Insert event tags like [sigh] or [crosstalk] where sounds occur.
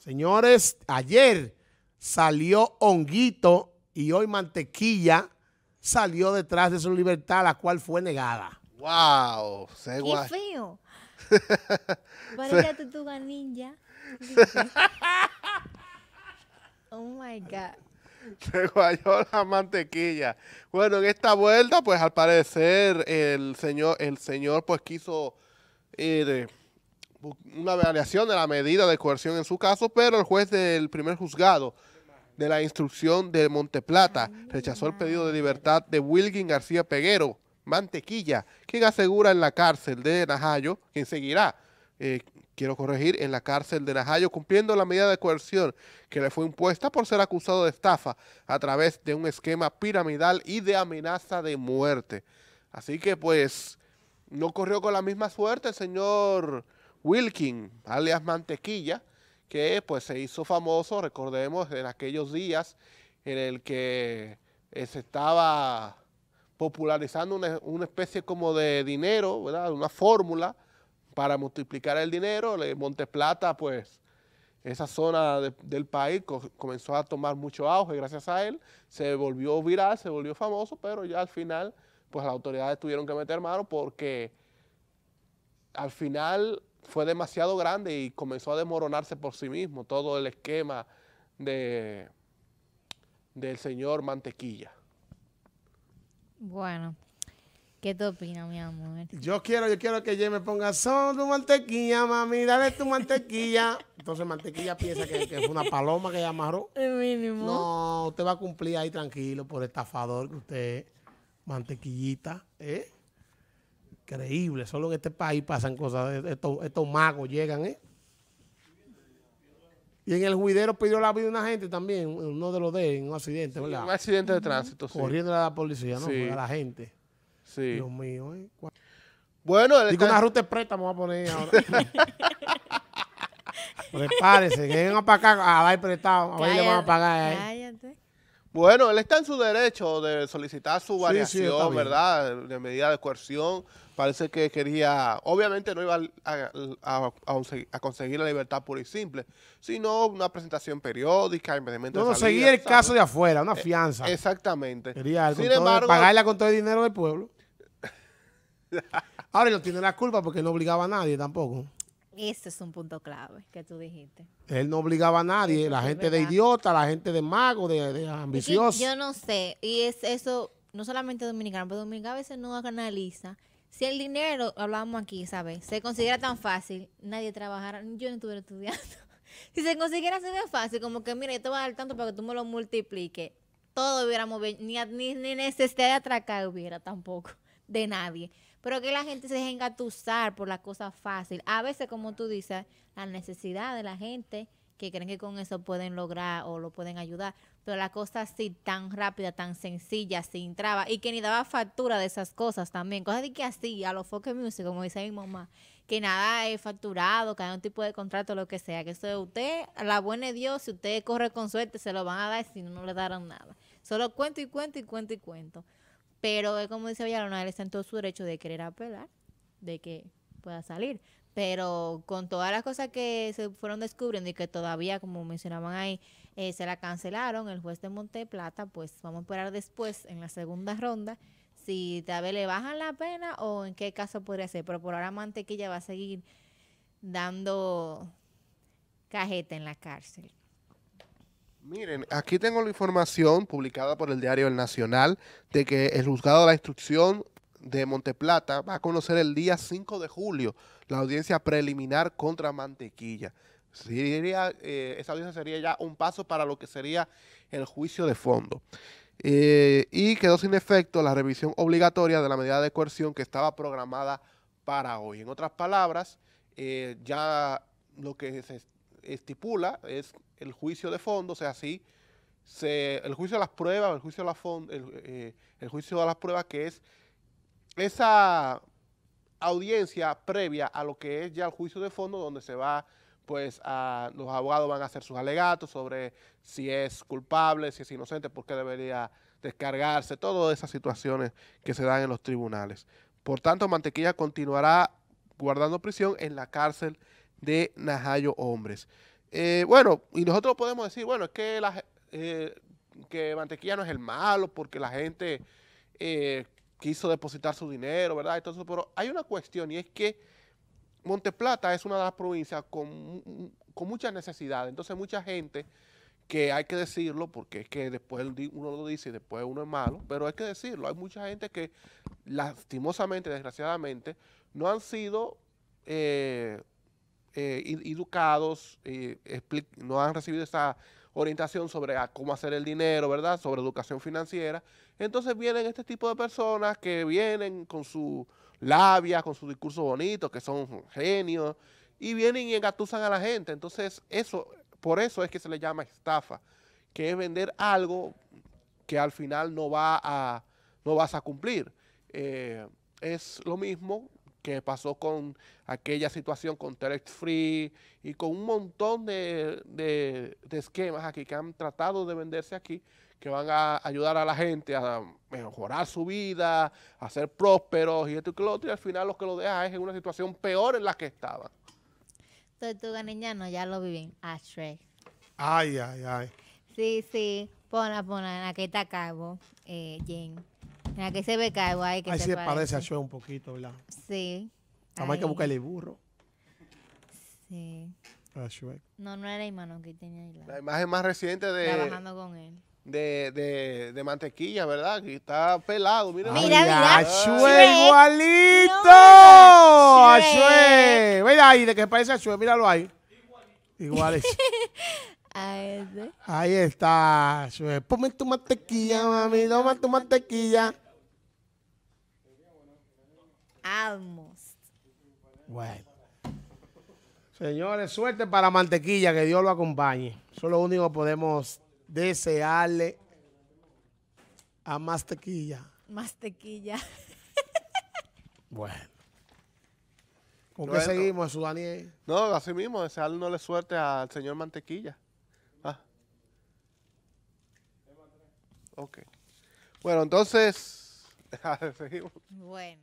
Señores, ayer salió honguito y hoy mantequilla salió detrás de su libertad, la cual fue negada. ¡Wow! ¡Qué guay. feo! Parece [laughs] tortuga ninja. [laughs] oh my God. Se guayó la mantequilla. Bueno, en esta vuelta, pues al parecer, el señor, el señor pues quiso ir. Eh, una variación de la medida de coerción en su caso, pero el juez del primer juzgado de la instrucción de Monteplata rechazó el pedido de libertad de Wilkin García Peguero, Mantequilla, quien asegura en la cárcel de Najayo, quien seguirá, eh, quiero corregir, en la cárcel de Najayo, cumpliendo la medida de coerción que le fue impuesta por ser acusado de estafa a través de un esquema piramidal y de amenaza de muerte. Así que pues no corrió con la misma suerte el señor... Wilkin, alias Mantequilla, que pues se hizo famoso, recordemos, en aquellos días en el que eh, se estaba popularizando una, especie como de dinero, una fórmula para multiplicar el dinero. Monteplata, pues, esa zona del país comenzó a tomar mucho auge gracias a él. Se volvió viral, se volvió famoso, pero ya al final, pues las autoridades tuvieron que meter mano porque al final fue demasiado grande y comenzó a desmoronarse por sí mismo todo el esquema de, del señor Mantequilla. Bueno, ¿Qué te opinas, mi amor? Yo quiero, yo quiero que ella me ponga son tu mantequilla, mami, dale tu mantequilla. Entonces mantequilla piensa que, es una paloma que ella amarró. [laughs] El mínimo. No, usted va a cumplir ahí tranquilo por estafador que usted, mantequillita, ¿eh? Increíble, solo en este país pasan cosas, estos, estos magos llegan, ¿eh? Y en el juidero pidió la vida de una gente también, uno de los de en un accidente, ¿verdad? Un accidente de tránsito, sí. Corriendo a la policía, ¿no? A la gente. Sí. Dios mío, ¿eh? Bueno, el Digo, una ruta de preta, voy a poner ahora. [laughs] Prepárese, que vengan para acá a dar prestado, a ver le van a pagar. ¿eh? Cállate. Bueno, él está en su derecho de solicitar su variación, ¿verdad? De medida de coerción. Parece que quería, obviamente no iba a, conseguir la libertad pura y simple, sino una presentación periódica, no, No, seguía el caso de afuera, una eh, fianza. exactamente. Quería algo, Sin embargo, todo, con todo el dinero del pueblo. [laughs] Ahora no tiene la culpa porque no obligaba a nadie tampoco. Ese es un punto clave que tú dijiste. Él no obligaba a nadie, la gente de idiota, la gente de mago, de, de ambicioso. Yo no sé, y es eso, no solamente dominicano, pero dominicano a veces no analiza. Si el dinero, hablábamos aquí, ¿sabes? Se considera tan fácil, nadie trabajara, yo no estuviera estudiando. [laughs] si se consiguiera así de fácil, como que, mira, yo te voy a dar tanto para que tú me lo multipliques, todo hubiéramos, ni, ni, ni necesidad de atracar hubiera tampoco, de nadie. Pero que la gente se deje engatusar por la cosa fácil. A veces, como tú dices, la necesidad de la gente que creen que con eso pueden lograr o lo pueden ayudar. Pero la cosa así tan rápida, tan sencilla, sin traba, y que ni daba factura de esas cosas también. Cosas de que así, a los Focus Music, como dice mi mamá, que nada es facturado, que hay un tipo de contrato, lo que sea, que eso de usted, la buena de Dios, si usted corre con suerte, se lo van a dar, si no, no le darán nada. Solo cuento y cuento y cuento y cuento. Pero es como dice Villalona, él está en todo su derecho de querer apelar, de que pueda salir. Pero con todas las cosas que se fueron descubriendo y que todavía, como mencionaban ahí, eh, se la cancelaron, el juez de Monte Plata, pues vamos a esperar después, en la segunda ronda, si tal vez le bajan la pena o en qué caso podría ser. Pero por ahora Mantequilla va a seguir dando cajeta en la cárcel. Miren, aquí tengo la información publicada por el diario El Nacional de que el juzgado de la instrucción de Monteplata va a conocer el día 5 de julio la audiencia preliminar contra Mantequilla. Eh, esa audiencia sería ya un paso para lo que sería el juicio de fondo. Eh, y quedó sin efecto la revisión obligatoria de la medida de coerción que estaba programada para hoy. En otras palabras, eh, ya lo que se estipula es el juicio de fondo, o sea, así, el juicio de las pruebas, el juicio de, la eh, el, juicio de las pruebas que es esa audiencia previa a lo que es ya el juicio de fondo, donde se va, pues, a, los abogados van a hacer sus alegatos sobre si es culpable, si es inocente, por qué debería descargarse, todas esas situaciones que se dan en los tribunales. Por tanto, Mantequilla continuará guardando prisión en la cárcel de Najayo Hombres. Eh, bueno, y nosotros podemos decir, bueno, es que, eh, que Mantequilla no es el malo porque la gente eh, quiso depositar su dinero, ¿verdad? Entonces, pero hay una cuestión y es que Monteplata es una de las provincias con, con muchas necesidades. Entonces, mucha gente que hay que decirlo, porque es que después uno lo dice y después uno es malo, pero hay que decirlo. Hay mucha gente que lastimosamente, desgraciadamente, no han sido eh, educados, eh, no han recibido esa orientación sobre cómo hacer el dinero, ¿verdad? Sobre educación financiera. Entonces vienen este tipo de personas que vienen con su labia, con su discurso bonito, que son genios, y vienen y engatusan a la gente. Entonces, eso, por eso es que se le llama estafa, que es vender algo que al final no va a, no vas a cumplir. Eh, es lo mismo que pasó con aquella situación con Terex Free y con un montón de, esquemas aquí que han tratado de venderse aquí, que van a ayudar a la gente a mejorar su vida, a ser prósperos y esto y lo otro, y al final lo que lo deja es en una situación peor en la que estaba. Tortuga no, ya lo viven, tres Ay, ay, ay. Sí, sí, pona, pona, aquí está Cabo, eh, Jane. Mira, que se ve caigo ahí. Que se, parece. a Shue un poquito, ¿verdad? Sí. Además hay que buscarle burro. Sí. A Shue. No, no era hermano que tenía ahí. La, la imagen más reciente de. Trabajando con él. De, de, mantequilla, ¿verdad? Que está pelado, mira. Mira, mira. A igualito. A Shue. Mira ahí, de que parece a chue míralo ahí. Igualito. Igual Ahí está. Ponme tu mantequilla, mami. Toma tu mantequilla. Almost. Bueno. Señores, suerte para mantequilla, que Dios lo acompañe. Eso es lo único que podemos desearle a mantequilla. Mantequilla. bueno. ¿Con qué seguimos, No, así mismo, desearle no le suerte al señor Mantequilla. Ok. Bueno, entonces, [laughs] seguimos. Bueno.